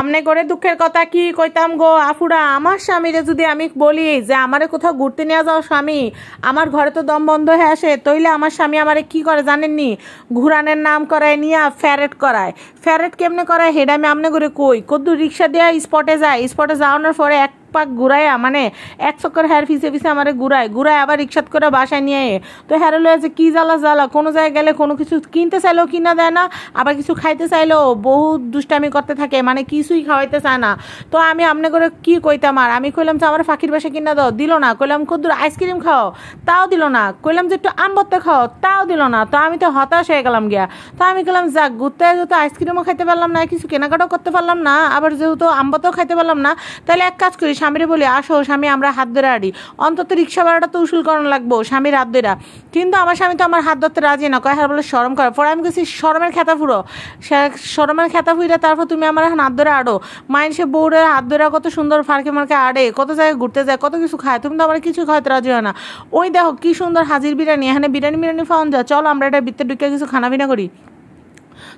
আমনে করে দুঃখের কথা কি কইতাম গো আফুরা আমার স্বামীরে যদি আমি বলি যে আমারে কোথাও ঘুরতে নিয়ে যাও স্বামী আমার ঘরে তো দম বন্ধ হয়ে আসে তইলে আমার স্বামী আমারে কি করে জানেননি ঘুরানের নাম করায় নিয়া ফ্যারেট করায় ফ্যারেট কেমনে করায় হেডামে আমনে করে কই কদ্দু রিক্সা দেওয়া স্পটে যায় স্পটে যাওয়ানোর পরে এক পাক ঘুরাইয়া মানে এক চক্কর হ্যার ফিসে ফিসে আমার ঘুরায় ঘুরায় আবার রিক্সাত করে বাসায় নিয়ে তো হ্যার যে কী জ্বালা জ্বালা কোনো জায়গায় গেলে কোনো কিছু কিনতে চাইলেও কিনা দেয় না আবার কিছু খাইতে চাইলেও বহু দুষ্টামি করতে থাকে মানে কিছুই খাওয়াইতে চায় না তো আমি আপনি করে কি কইতাম আর আমি কইলাম যে আমার ফাঁকির বাসা কিনা দাও দিল না কইলাম কুদ্দুর আইসক্রিম খাও তাও দিল না কইলাম যে একটু আমবত্তা খাও তাও দিল না তো আমি তো হতাশ হয়ে গেলাম গিয়া তো আমি গেলাম যাক ঘুরতে যেহেতু আইসক্রিমও খাইতে পারলাম না কিছু কেনাকাটাও করতে পারলাম না আবার যেহেতু আমবাতেও খাইতে পারলাম না তাহলে এক কাজ করি স্বামীরে বলি আসো স্বামী আমরা হাত ধরে আড়ি অন্তত রিক্সা ভাড়াটা তো উসুল করানো লাগবো স্বামীর হাত ধরা কিন্তু আমার স্বামী তো আমার হাত ধরতে রাজি না কয় হ্যাঁ বলে সরম করে পরে আমি গেছি সরমের খেতা ফুরো সরমের খেতা ফুইরা তারপর তুমি আমার হাত ধরে আড়ো মাইন সে বউরে হাত ধরা কত সুন্দর ফারকে মার্কে আড়ে কত জায়গায় ঘুরতে যায় কত কিছু খায় তুমি তো আমার কিছু খাওয়াতে রাজি হয় না ওই দেখো কি সুন্দর হাজির বিরিয়ানি এখানে বিরিয়ানি বিরিয়ানি ফাউন যা চলো আমরা এটা বৃত্তে ঢুকে কিছু খানা বিনা করি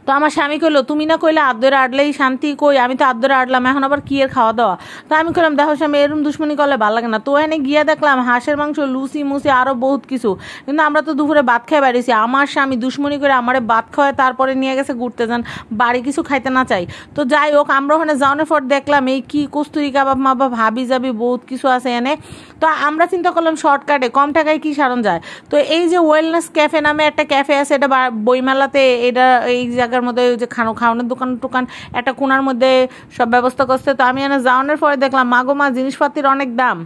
তো আমার স্বামী কইলো তুমি না কইলে আদরে আডলেই শান্তি কই আমি তো আদরে আডলাম এখন আবার কি এর খাওয়া দাওয়া তো আমি কইলাম দেখো স্বামী এরম দুশ্মনি করলে ভালো লাগে না তো এনে গিয়ে দেখলাম হাঁসের মাংস লুচি মুসি আরও বহুত কিছু কিন্তু আমরা তো দুপুরে ভাত খেয়ে বেরিয়েছি আমার স্বামী দুশ্মনি করে আমারে ভাত খাওয়ায় তারপরে নিয়ে গেছে ঘুরতে যান বাড়ি কিছু খাইতে না চাই তো যাই হোক আমরা ওখানে যাওয়ানোর পর দেখলাম এই কি কস্তুরি কাবাব মা বাবা ভাবি যাবি বহুত কিছু আছে এনে তো আমরা চিন্তা করলাম শর্টকাটে কম টাকায় কি সারণ যায় তো এই যে ওয়েলনেস ক্যাফে নামে একটা ক্যাফে আছে এটা বইমেলাতে এটা এই জায়গা এলাকার মধ্যে যে খানো খাওয়ানোর দোকান টোকান একটা কোনার মধ্যে সব ব্যবস্থা করছে তো আমি এনে যাওয়ানোর পরে দেখলাম মাগো মা জিনিসপাতির অনেক দাম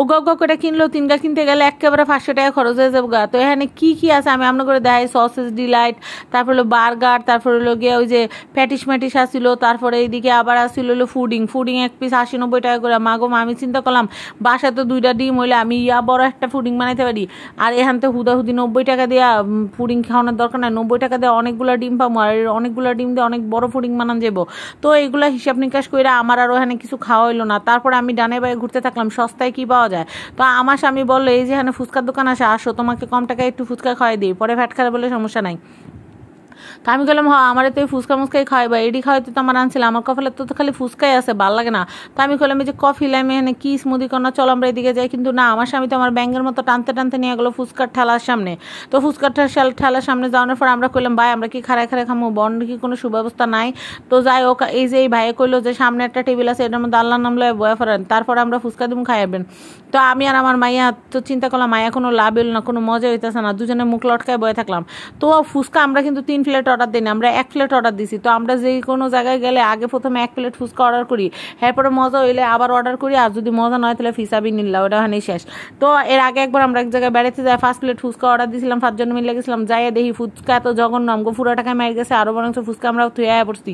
ওগা গ করে কিনলো তিনগা কিনতে গেলে একেবারে পাঁচশো টাকা খরচ হয়ে যাবে গা তো এখানে কি কি আছে আমি আপনার করে দেখাই সসেস ডিলাইট তারপর হলো বার্গার তারপর হলো গিয়ে ওই যে প্যাটিস ম্যাটিস আসিল তারপরে এইদিকে আবার আসিল হলো ফুডিং ফুডিং এক পিস আশি নব্বই টাকা করে গো আমি চিন্তা করলাম বাসায় তো দুইটা ডিম হইলে আমি ইয়া বড় একটা ফুডিং বানাইতে পারি আর এখান তো হুদাহুদি নব্বই টাকা দেওয়া ফুডিং খাওয়ানোর দরকার নাই নব্বই টাকা দিয়ে অনেকগুলো ডিম পাবো আর অনেকগুলো ডিম দিয়ে অনেক বড় ফুডিং বানান যাবো তো এগুলো হিসাব নিকাশ করে আমার আর ওখানে কিছু খাওয়া হইলো না তারপর আমি ডানে বাইরে ঘুরতে থাকলাম সস্তায় কী পাওয়া পাওয়া যায় তো আমার স্বামী বললো এই যে ফুচকার দোকান আসে আসো তোমাকে কম টাকায় একটু ফুচকা খাওয়াই দিই পরে ফ্যাট খারাপ বলে সমস্যা নাই তো আমি গেলাম হ্যাঁ আমার এতে ফুচকা মুসকাই খাওয়াই বা এডি খাওয়াই তো আমার আনছিল আমার কফিলে তো খালি ফুচকাই আছে ভাল লাগে না তো আমি বললাম যে কফি লাইমে এনে কি স্মুদি কন্যা চল আমরা এদিকে যাই কিন্তু না আমার স্বামী তো আমার ব্যাঙ্গের মতো টানতে টানতে নিয়ে গেলো ফুচকার ঠেলার সামনে তো ফুচকার ঠেলার সামনে যাওয়ার পর আমরা কইলাম ভাই আমরা কি খাড়ায় খারাই খামো বন্ড কি কোনো সুব্যবস্থা নাই তো যাই ও এই যে এই ভাইয়ে কইলো যে সামনে একটা টেবিল আছে এটার মধ্যে আল্লাহ নাম লয় বয়া ফেরান তারপর আমরা ফুচকা দিম খাইবেন তো আমি আর আমার মাইয়া তো চিন্তা করলাম মায়া কোনো লাভ এলো না কোনো মজা হইতেছে না দুজনে মুখ লটকায় বয়ে থাকলাম তো ফুচকা আমরা কিন্তু তিন প্লেট অর্ডার দিই না আমরা এক প্লেট অর্ডার দিছি তো আমরা যে কোনো জায়গায় গেলে আগে প্রথমে এক প্লেট ফুচকা অর্ডার করি এরপরে মজা হইলে আবার অর্ডার করি আর যদি মজা নয় তাহলে ফিসাবি নিল ওটা হানি শেষ তো এর আগে একবার আমরা এক জায়গায় বেড়াতে যাই ফার্স্ট প্লেট ফুচকা অর্ডার দিয়েছিলাম জন্য মিলে গেছিলাম যাই দেখি ফুচকা এত জঘন্য আমগো পুরো টাকা মেরে গেছে আরও বরং ফুচকা আমরা থুয়ে পড়ছি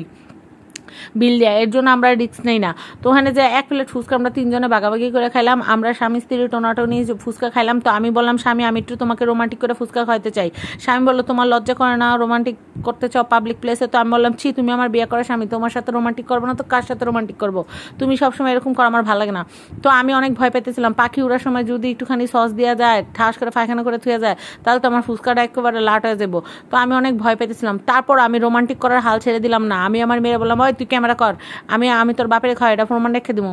বিল দেয়া এর জন্য আমরা রিক্স নেই না তো ওখানে যে এক প্লেট ফুচকা আমরা তিনজনে বাগাবাগি করে খাইলাম আমরা স্বামী স্ত্রী টোনাটনি ফুচকা খাইলাম তো আমি বললাম স্বামী আমি একটু তোমাকে রোমান্টিক করে ফুচকা খাইতে চাই স্বামী বললো তোমার লজ্জা করে না রোমান্টিক করতে চাও পাবলিক প্লেসে তো আমি বললাম ছি তুমি আমার বিয়ে করার স্বামী তোমার সাথে রোমান্টিক করবো না তো কার সাথে রোমান্টিক করবো তুমি সবসময় এরকম করো আমার ভালো লাগে না তো আমি অনেক ভয় পেতেছিলাম পাখি উড়ার সময় যদি একটুখানি সস দেওয়া যায় ঠাস করে পায়খানা করে থুয়ে যায় তাহলে তো আমার ফুচকাটা একেবারে লাট হয়ে যাবো তো আমি অনেক ভয় পেতেছিলাম তারপর আমি রোমান্টিক করার হাল ছেড়ে দিলাম না আমি আমার মেয়ে বললাম ওই তুই ক্যামেরা কর আমি আমি তোর বাপের খাওয়া এটা প্রমাণ রেখে দেবো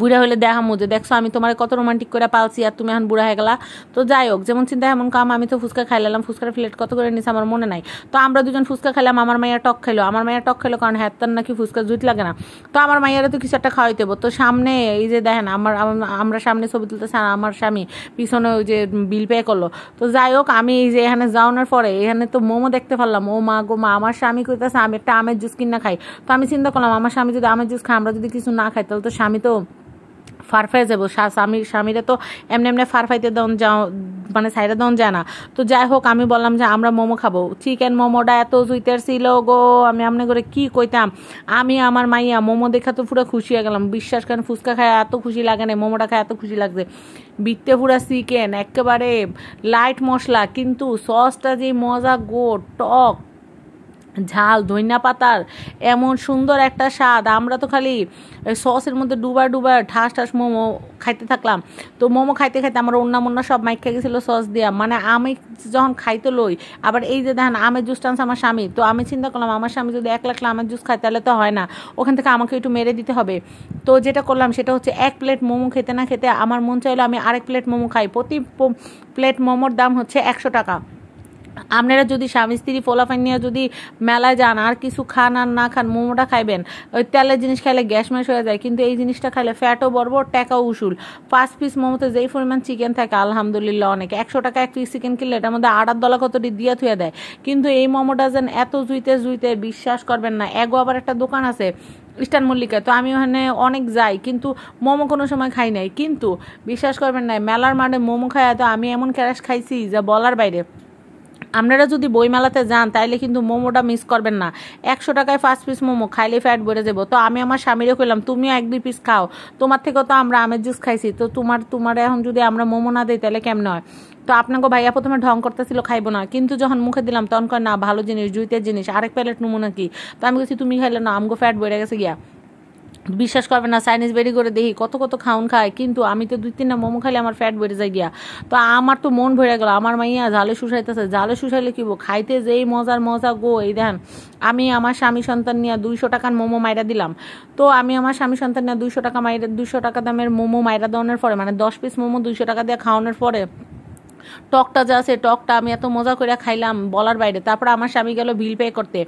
বুড়া হলে দেখা মুজে দেখছো আমি তোমার কত রোমান্টিক করে পালছি আর তুমি এখন বুড়া হয়ে গেলা তো যাই হোক যেমন চিন্তা এমন কাম আমি তো ফুচকা খাইলাম ফুচকার প্লেট কত করে নিস আমার মনে নাই তো আমরা দুজন ফুচকা খাইলাম আমার মাইয়া টক খেলো আমার মাইয়া টক খেলো কারণ হ্যাঁ নাকি ফুচকা জুট লাগে না তো আমার মাইয়ারা তো কিছু একটা খাওয়াইতে তো সামনে এই যে দেখেন আমার আমরা সামনে ছবি তুলতেছে আমার স্বামী পিছনে ওই যে বিল পে করলো তো যাই হোক আমি এই যে এখানে যাওয়ানোর পরে এখানে তো মোমো দেখতে পারলাম ও মা গো মা আমার স্বামী করতেছে আমি একটা আমের জুস কিনা খাই তো আমি চিন্তা করলাম আমার স্বামী যদি আমের জুস খাই আমরা যদি কিছু না খাই তাহলে তো স্বামী তো ফারফাই যাব স্বামী স্বামীরা তো এমনি এমনি ফারফাইতে দন যাও মানে সাইডে দন যায় না তো যাই হোক আমি বললাম যে আমরা মোমো খাবো চিকেন মোমোটা এত জুইতের ছিল গো আমি আমনে করে কি কইতাম আমি আমার মাইয়া মোমো দেখা তো পুরো খুশি হয়ে গেলাম বিশ্বাস করেন ফুচকা খায় এত খুশি লাগে না মোমোটা খায় এত খুশি লাগছে বিত্তে পুরা চিকেন একেবারে লাইট মশলা কিন্তু সসটা যে মজা গো টক ঝাল ধইনা পাতার এমন সুন্দর একটা স্বাদ আমরা তো খালি সসের মধ্যে ডুবার ডুবার ঠাস ঠাস মোমো খাইতে থাকলাম তো মোমো খাইতে খাইতে আমার অন্য মন্য সব মাইক খেয়ে গেছিলো সস দিয়া মানে আমি যখন খাইতে লই আবার এই যে দেখেন আমের জুস টানছে আমার স্বামী তো আমি চিন্তা করলাম আমার স্বামী যদি এক লাখ আমের জুস খায় তাহলে তো হয় না ওখান থেকে আমাকে একটু মেরে দিতে হবে তো যেটা করলাম সেটা হচ্ছে এক প্লেট মোমো খেতে না খেতে আমার মন চাইলো আমি আরেক প্লেট মোমো খাই প্রতি প্লেট মোমোর দাম হচ্ছে একশো টাকা আপনারা যদি স্বামী স্ত্রী ফোলাফাই নিয়ে যদি মেলায় যান আর কিছু খান আর না খান মোমোটা খাইবেন ওই তেলের জিনিস খাইলে গ্যাস ম্যাস হয়ে যায় কিন্তু এই জিনিসটা খাইলে ফ্যাটও বরবর টাকা উসুল পাঁচ পিস মোমোতে যেই পরিমাণ চিকেন থাকে আলহামদুলিল্লাহ অনেক একশো টাকা এক পিস চিকেন কিনলে এটার মধ্যে আড়ার দলা কতটি দিয়া থুয়ে দেয় কিন্তু এই মোমোটা যেন এত জুইতে জুইতে বিশ্বাস করবেন না এগো আবার একটা দোকান আছে ইস্টার্ন মল্লিকা তো আমি ওখানে অনেক যাই কিন্তু মোমো কোনো সময় খাই নাই কিন্তু বিশ্বাস করবেন না মেলার মাঠে মোমো খাইয়া তো আমি এমন ক্যারাশ খাইছি যা বলার বাইরে আপনারা যদি বইমেলাতে যান তাইলে কিন্তু মোমোটা মিস করবেন না একশো টাকায় ফার্স্ট পিস মোমো খাইলে ফ্যাট বেড়ে যাবো তো আমি আমার স্বামীরে কইলাম তুমিও এক দুই পিস খাও তোমার থেকেও তো আমরা আমের জুস খাইছি তো তোমার তোমার এখন যদি আমরা মোমো না দিই তাহলে কেমন হয় তো আপনাকে ভাইয়া প্রথমে ঢং করতেছিল খাইবো না কিন্তু যখন মুখে দিলাম তখন কয় না ভালো জিনিস জুইতের জিনিস আরেক প্যালেট নমুনা কি তো আমি বলছি তুমি খাইলে না আমগো ফ্যাট বেড়ে গেছে গিয়া বিশ্বাস করবে না চাইনিজ বেরি করে দেখি কত কত খাউন খায় কিন্তু আমি তো দুই তিনটা মোমো খাইলে আমার ফ্যাট বেড়ে যায় গিয়া তো আমার তো মন ভরে গেল আমার মাইয়া ঝালে শুষাইতেছে ঝালে শুষাইলে কিব খাইতে যেই মজার মজা গো এই দেন আমি আমার স্বামী সন্তান নিয়ে দুইশো টাকার মোমো মাইরা দিলাম তো আমি আমার স্বামী সন্তান নিয়ে দুইশো টাকা মাইরা দুইশো টাকা দামের মোমো মাইরা দেওয়ানোর পরে মানে দশ পিস মোমো দুইশো টাকা দিয়ে খাওয়ানোর পরে টকটা যা আছে টকটা আমি এত মজা করে খাইলাম বলার বাইরে তারপরে আমার স্বামী গেল বিল পে করতে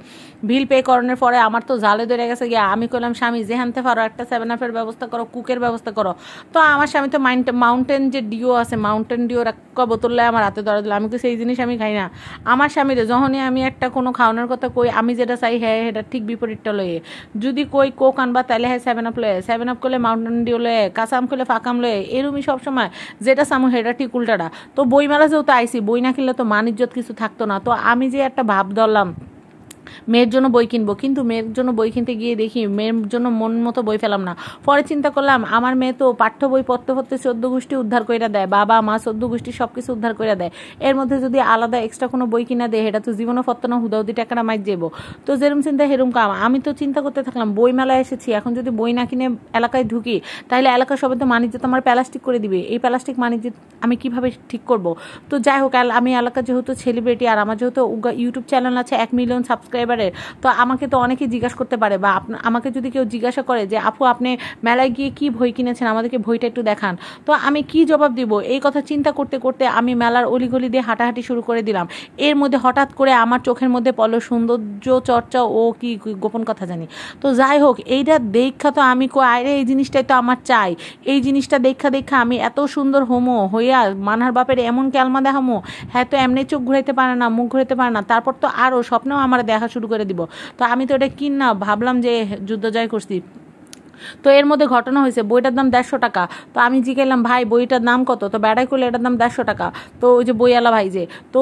বিল পে করানোর পরে আমার তো জালে ধরে গেছে গিয়ে আমি করলাম স্বামী যে পারো একটা সেভেন আপের ব্যবস্থা করো কুকের ব্যবস্থা করো তো আমার স্বামী তো মাউন্টেন যে ডিও আছে মাউন্টেন ডিওর একটা বোতলে আমার হাতে ধরা দিল আমি তো সেই জিনিস আমি খাই না আমার স্বামীরে যখনই আমি একটা কোনো খাওয়ানোর কথা কই আমি যেটা চাই হ্যাঁ সেটা ঠিক বিপরীতটা লয়ে যদি কই কোক আনবা তাহলে হ্যাঁ সেভেন আপ লয়ে সেভেন আপ করলে মাউন্টেন ডিও লয়ে কাঁচাম খুলে করলে ফাঁকাম লয়ে এরমই সবসময় যেটা সামু হেটা ঠিক উল্টাটা তো বই দুই তো আইসি বই না কিনলে তো মান ইজ্জত কিছু থাকতো না তো আমি যে একটা ভাব ধরলাম মেয়ের জন্য বই কিনবো কিন্তু মেয়ের জন্য বই কিনতে গিয়ে দেখি মেয়ের জন্য মন মতো বই ফেলাম না পরে চিন্তা করলাম আমার মেয়ে তো পাঠ্য বই পড়তে পড়তে চোদ্দ গোষ্ঠী উদ্ধার করে দেয় বাবা মা চোদ্দ গোষ্ঠী সব কিছু উদ্ধার করে দেয় এর মধ্যে যদি আলাদা এক্সট্রা কোনো বই কিনা দেয় এটা তো জীবনও না হুদাহুদি টাকাটা মাইর যেব তো যেরম চিন্তা হেরুম কাম আমি তো চিন্তা করতে থাকলাম বই মেলায় এসেছি এখন যদি বই না কিনে এলাকায় ঢুকি তাহলে এলাকার সবাই তো মানিজ্য তো আমার প্লাস্টিক করে দিবে এই প্লাস্টিক মানিজ্য আমি কিভাবে ঠিক করব তো যাই হোক আমি এলাকা যেহেতু সেলিব্রিটি আর আমার যেহেতু ইউটিউব চ্যানেল আছে এক মিলিয়ন সাবস্ক্রাইব সাবস্ক্রাইবারের তো আমাকে তো অনেকে জিজ্ঞাসা করতে পারে বা আমাকে যদি কেউ জিজ্ঞাসা করে যে আপু আপনি মেলায় গিয়ে কি বই কিনেছেন আমাদেরকে বইটা একটু দেখান তো আমি কি জবাব দিব এই কথা চিন্তা করতে করতে আমি মেলার অলিগলি দিয়ে হাঁটাহাঁটি শুরু করে দিলাম এর মধ্যে হঠাৎ করে আমার চোখের মধ্যে পল সৌন্দর্য চর্চা ও কি গোপন কথা জানি তো যাই হোক এইটা দেখা তো আমি কো আরে এই জিনিসটাই তো আমার চাই এই জিনিসটা দেখা দেখা আমি এত সুন্দর হোমো হইয়া মানহার বাপের এমন ক্যালমা দেখামো হ্যাঁ তো এমনি চোখ ঘুরাইতে পারে না মুখ ঘুরাইতে পারে না তারপর তো আরও স্বপ্নেও আমার দেখা শুরু করে দিব তো আমি তো ওটা কিনা না ভাবলাম যে যুদ্ধ জয় করছি তো এর মধ্যে ঘটনা হয়েছে বইটার দাম দেড়শো টাকা তো আমি জিজ্ঞাসলাম ভাই বইটার দাম কত তো বেড়াই করলে এটার দাম দেড়শো টাকা তো ওই যে বইওয়ালা ভাই যে তো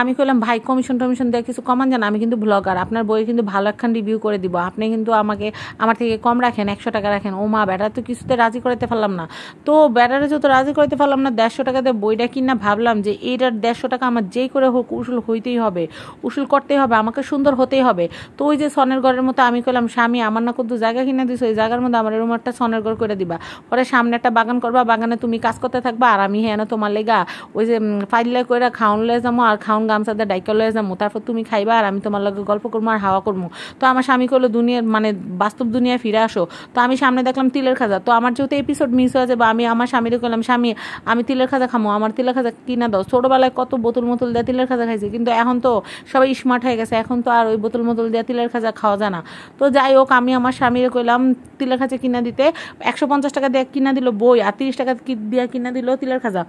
আমি কইলাম ভাই কমিশন টমিশন দেওয়া কিছু কমান জানা আমি কিন্তু ব্লগার আপনার বই কিন্তু ভালো একখান রিভিউ করে দিব আপনি কিন্তু আমাকে আমার থেকে কম রাখেন একশো টাকা রাখেন ও মা বেটা তো কিছুতে রাজি করাতে পারলাম না তো ব্যাটারে যত রাজি করাতে পারলাম না দেড়শো টাকাতে বইটা কিনা ভাবলাম যে এইটার দেড়শো টাকা আমার যেই করে হোক উসুল হইতেই হবে উসুল করতেই হবে আমাকে সুন্দর হতেই হবে তো ওই যে সনের ঘরের মতো আমি কইলাম স্বামী আমার না কত জায়গা কিনে দিস ওই জায়গার মধ্যে আমার এরকম একটা সনের ঘর করে দিবা পরে সামনে একটা বাগান করবা বাগানে তুমি কাজ করতে থাকবা আর আমি হ্যাঁ তোমার লেগা ওই যে ফাইলে করে খাউন লয়ে যাবো আর খাউন গামছাতে ডাইকা লয়ে যাবো তারপর তুমি খাইবা আর আমি তোমার লগে গল্প করবো আর হাওয়া করবো তো আমার স্বামী করলো দুনিয়ার মানে বাস্তব দুনিয়ায় ফিরে আসো তো আমি সামনে দেখলাম তিলের খাজা তো আমার যেহেতু এপিসোড মিস হয়ে যাবে আমি আমার স্বামীরে করলাম স্বামী আমি তিলের খাজা খামো আমার তিলের খাজা কিনা দাও ছোটোবেলায় কত বোতল মোতল দিয়ে তিলের খাজা খাইছে কিন্তু এখন তো সবাই স্মার্ট হয়ে গেছে এখন তো আর ওই বোতল মোতল দিয়ে তিলের খাজা খাওয়া যায় না তো যাই হোক আমি আমার স্বামীরে কইলাম তিলের খাজা হয়েছে কিনা দিতে একশো পঞ্চাশ টাকা দিয়ে কিনা দিল বই আর তিরিশ টাকা দিয়ে কিনা দিল তিলের খাজা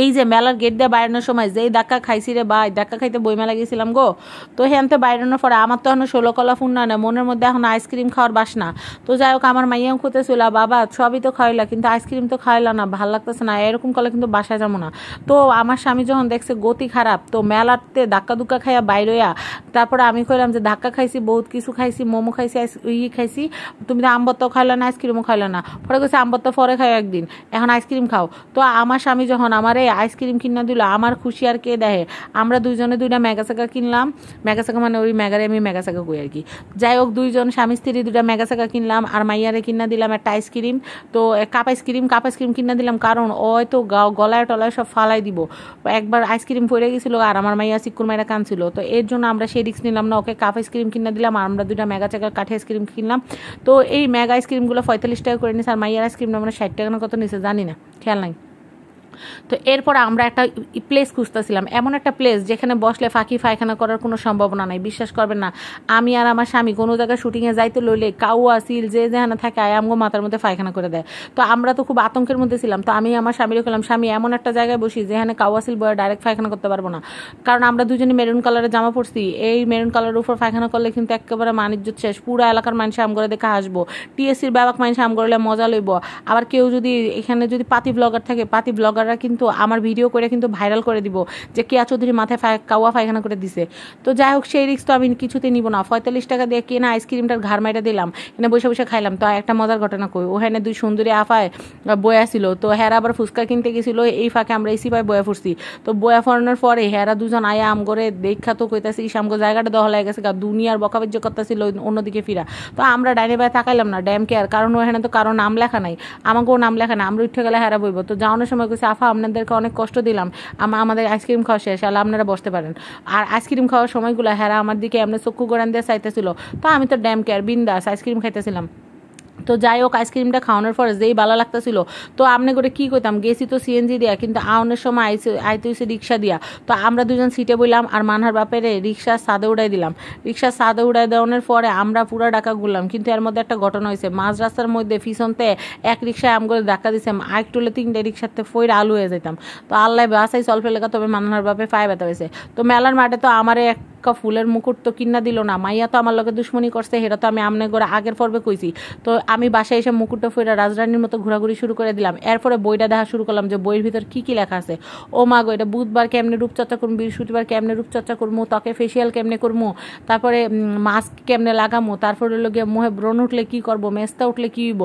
এই যে মেলার গেট দিয়ে বাইরানোর সময় যেই ধাক্কা খাইছি রে ভাই ধাক্কা খাইতে বই মেলা গেছিলাম গো তো তো বাইরানোর পরে আমার তো এখন ষোলো কলা ফুন না মনের মধ্যে এখন আইসক্রিম খাওয়ার বাসনা তো যাই হোক আমার মাইয়াও খুঁতে ছিল বাবা সবই তো খাওয়াইলা কিন্তু আইসক্রিম তো খাওয়াইলা না ভাল লাগতেছে না এরকম কলা কিন্তু বাসা যাবো না তো আমার স্বামী যখন দেখছে গতি খারাপ তো মেলাতে ধাক্কা দুক্কা খাইয়া বাইরোয়া তারপরে আমি কইলাম যে ধাক্কা খাইছি বহুত কিছু খাইছি মোমো খাইছি ই খাইছি তুমি তো আমবত্ত খাইলা না আইসক্রিমও খাইলা না পরে গেছে আমবত্ত পরে খাই একদিন এখন আইসক্রিম খাও তো আমার স্বামী যখন আমার আরে আইসক্রিম কিনা দিল আমার খুশি আর কে দেয় আমরা দুইজনে দুইটা ম্যাগাসাকা কিনলাম ম্যাগাসাকা মানে ওই ম্যাগারে আমি ম্যাগাসাকা কই আর কি যাই হোক দুইজন স্বামী স্ত্রী দুটা ম্যাগাসাকা কিনলাম আর মাইয়ারে কিনা দিলাম একটা আইসক্রিম তো কাপ আইসক্রিম কাপ আইসক্রিম কিনা দিলাম কারণ ওই তো গলায় টলায় সব ফালাই দিব একবার আইসক্রিম পড়ে গেছিল আর আমার মাইয়া সিকুর মাইরা কানছিল তো এর জন্য আমরা সেই রিক্স নিলাম না ওকে কাপ আইসক্রিম কিনা দিলাম আর আমরা দুইটা ম্যাগা চাকা কাঠে আইসক্রিম কিনলাম তো এই ম্যাগা আইসক্রিমগুলো পঁয়তাল্লিশ টাকা করে নিস আর মাইয়ার আইসক্রিম আমরা ষাট টাকা কত নিছে জানি না খেয়াল নাই তো এরপর আমরা একটা প্লেস খুঁজতেছিলাম এমন একটা প্লেস যেখানে বসলে ফাঁকি ফায়খানা করার কোনো সম্ভাবনা নাই বিশ্বাস করবেন না আমি আর আমার স্বামী কোনো জায়গায় শুটিংয়ে যাইতে লইলে কাউয়া সিল যে যেহানা থাকে আয় আমগো মাথার মধ্যে ফায়খানা করে দেয় তো আমরা তো খুব আতঙ্কের মধ্যে ছিলাম তো আমি আমার স্বামী রেখেলাম স্বামী এমন একটা জায়গায় বসি যেখানে কাউয়া সিল বয়ে ডাইরেক্ট ফায়খানা করতে পারবো না কারণ আমরা দুজনে মেরুন কালারের জামা পরছি এই মেরুন কালারের উপর ফায়খানা করলে কিন্তু একেবারে মানিজ্য শেষ পুরো এলাকার মানুষে আম করে দেখে আসবো টিএসসির ব্যাপক মানুষে আম করলে মজা লইব আবার কেউ যদি এখানে যদি পাতি ব্লগার থাকে পাতি ব্লগার ব্লগাররা কিন্তু আমার ভিডিও করে কিন্তু ভাইরাল করে দিব যে কেয়া চৌধুরী মাথায় কাওয়া পায়খানা করে দিছে তো যাই হোক সেই রিক্স তো আমি কিছুতে নিব না পঁয়তাল্লিশ টাকা দিয়ে কেনা আইসক্রিমটার ঘাড় মাইটা দিলাম এখানে বসে বসে খাইলাম তো একটা মজার ঘটনা কই ওখানে দুই সুন্দরী আফায় বয়া ছিল তো হ্যারা আবার ফুচকা কিনতে গেছিলো এই ফাঁকে আমরা এসি সিপাই বয়া ফুরছি তো বয়া ফরানোর পরে হ্যারা দুজন আয়া আম করে দেখা তো কইতাছি ইস জায়গাটা জায়গাটা দহলা গেছে দুনিয়ার বকাবাজ্য করতেছিল অন্যদিকে ফিরা তো আমরা ডাইনে বায়ে তাকাইলাম না ড্যাম কেয়ার কারণ ওখানে তো কারো নাম লেখা নাই আমাকেও নাম লেখা না আমরা উঠে গেলে হ্যারা বইব তো যাওয়ানোর সময় কইছে আফা আপনাদেরকে অনেক কষ্ট দিলাম আমাদের আইসক্রিম খাওয়া শেষ আলো আপনারা বসতে পারেন আর আইসক্রিম খাওয়ার সময়গুলো হ্যাঁ আমার দিকে এমনি চক্ষু গোড়ান দিয়ে চাইতেছিল তো আমি তো ড্যাম কেয়ার বিন্দাস আইসক্রিম খাইতেছিলাম তো যাই হোক আইসক্রিমটা খাওয়ানোর পরে যেই ভালো লাগতেছিল তো আপনি করে কি করতাম গেছি তো সিএনজি দেওয়া কিন্তু আউনের সময় আইসে আইতে হয়েছে রিক্সা দিয়া তো আমরা দুজন সিটে বইলাম আর মানহার বাপের রিক্সার সাদে উড়াই দিলাম রিক্সার সাদে উড়াই দেওয়ানোর পরে আমরা পুরা ডাকা ঘুরলাম কিন্তু এর মধ্যে একটা ঘটনা হয়েছে মাঝ রাস্তার মধ্যে ফিসনতে এক রিক্সায় আম করে ধাক্কা আর আরেক হলে তিনটে রিক্সাতে ফইরা আলু হয়ে যেতাম তো আল্লাহ বাসাই সলফে লেখা তবে মানহার বাপে ফাইভ ব্যথা হয়েছে তো মেলার মাঠে তো আমারে এক কা ফুলের মুকুট তো কিনা দিল না মাইয়া তো আমার লোকের দুশ্মনী করছে হেরা তো আমি আমনে করে আগের পর্বে কইছি তো আমি বাসায় এসে মুকুটটা ফুয়ে রাজরানীর মতো ঘোরাঘুরি শুরু করে দিলাম এরপরে বইটা দেখা শুরু করলাম যে বইয়ের ভিতর কি কি লেখা আছে ও মা গো এটা বুধবার কেমনে রূপচর্চা করবো বৃহস্পতিবার কেমনে রূপচর্চা করবো ত্বকে ফেসিয়াল কেমনে করবো তারপরে মাস্ক কেমনে লাগামো তারপরে লোকে মুহে ব্রণ উঠলে কি করবো মেস্তা উঠলে কি হইব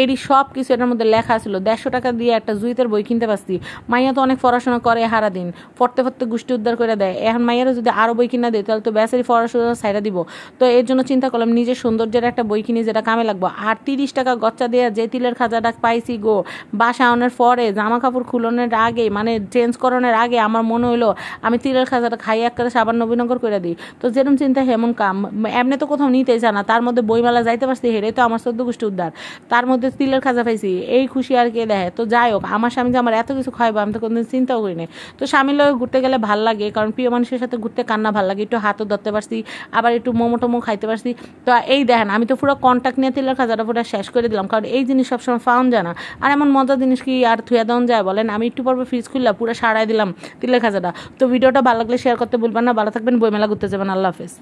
এরই সব কিছু এটার মধ্যে লেখা ছিল দেড়শো টাকা দিয়ে একটা জুইতের বই কিনতে পারছি মাইয়া তো অনেক পড়াশোনা করে হারা দিন পড়তে পড়তে গোষ্ঠী উদ্ধার করে দেয় এখন মাইয়ারও যদি আরও বই কিনা দিই তাহলে তো ব্যাসারি পড়াশোনা সাইডা দিব তো এর জন্য চিন্তা করলাম নিজের সৌন্দর্যের একটা বই কিনি যেটা কামে লাগবো আর তিরিশ টাকা গচ্চা দেওয়া যে তিলের খাজাটা পাইছি গো বাসা আনার পরে জামা কাপড় খুলনের আগে মানে চেঞ্জ করানোর আগে আমার মনে হলো আমি তিলের খাজাটা খাই এক করে সাবান নবীনগর করে দিই তো যেরকম চিন্তা হেমন কাম এমনি তো কোথাও নিতে চা না তার মধ্যে বইমেলা যাইতে পারছি হেরে তো আমার সদ্য গোষ্ঠী উদ্ধার তার মধ্যে তিলের খাজা পাইছি এই খুশি আর কে দেখে তো যাই হোক আমার স্বামী যে আমার এত কিছু খাইবো আমি তো কোনোদিন চিন্তাও করি না তো স্বামীর ঘুরতে গেলে ভাল লাগে কারণ প্রিয় মানুষের সাথে ঘুরতে কান্না ভাল লাগে একটু হাতও ধরতে পারছি আবার একটু মোমো টোমো খাইতে পারছি তো এই দেখেন আমি তো পুরো কন্ট্যাক্ট নিয়ে তেলের খাজাটা পুরো শেষ করে দিলাম কারণ এই জিনিস সবসময় ফাউন যায় না আর এমন মজার জিনিস কি আর থুয়া দেওয়া যায় বলেন আমি একটু পরে ফ্রিজ খুললাম পুরো সারাই দিলাম তিলের খাজাটা তো ভিডিওটা ভালো লাগলে শেয়ার করতে ভুলবেন না ভালো থাকবেন বইমেলা ঘুরতে যাবেন আল্লাহ হাফেজ